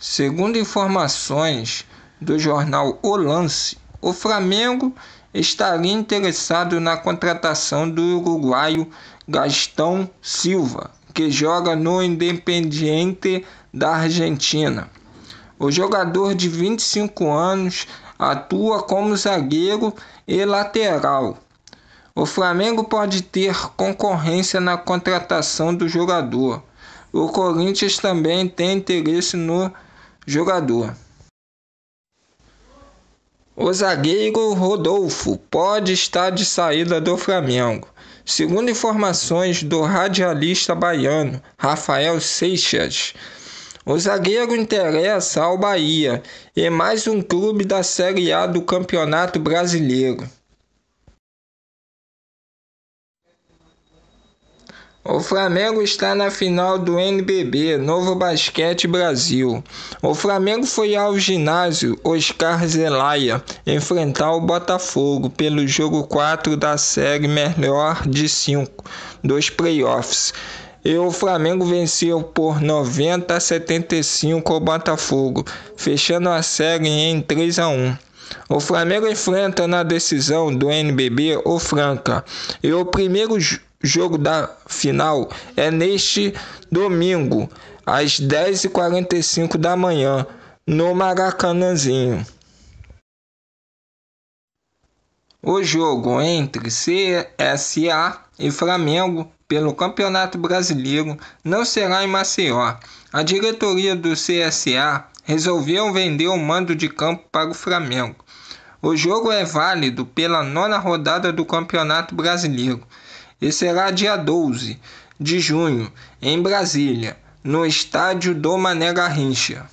Segundo informações do jornal O Lance, o Flamengo estaria interessado na contratação do uruguaio Gastão Silva, que joga no Independiente da Argentina. O jogador de 25 anos atua como zagueiro e lateral. O Flamengo pode ter concorrência na contratação do jogador o Corinthians também tem interesse no jogador. O zagueiro Rodolfo pode estar de saída do Flamengo. Segundo informações do radialista baiano Rafael Seixas, o zagueiro interessa ao Bahia e mais um clube da Série A do Campeonato Brasileiro. O Flamengo está na final do NBB, Novo Basquete Brasil. O Flamengo foi ao ginásio Oscar Zelaya enfrentar o Botafogo pelo jogo 4 da série melhor de 5 dos playoffs. E o Flamengo venceu por 90 a 75 o Botafogo, fechando a série em 3 a 1. O Flamengo enfrenta na decisão do NBB o Franca. E o primeiro jogo jogo da final é neste domingo, às 10h45 da manhã, no Maracanãzinho. O jogo entre CSA e Flamengo pelo Campeonato Brasileiro não será em Maceió. A diretoria do CSA resolveu vender o mando de campo para o Flamengo. O jogo é válido pela nona rodada do Campeonato Brasileiro e será dia 12 de junho, em Brasília, no estádio do Mané Garrincha.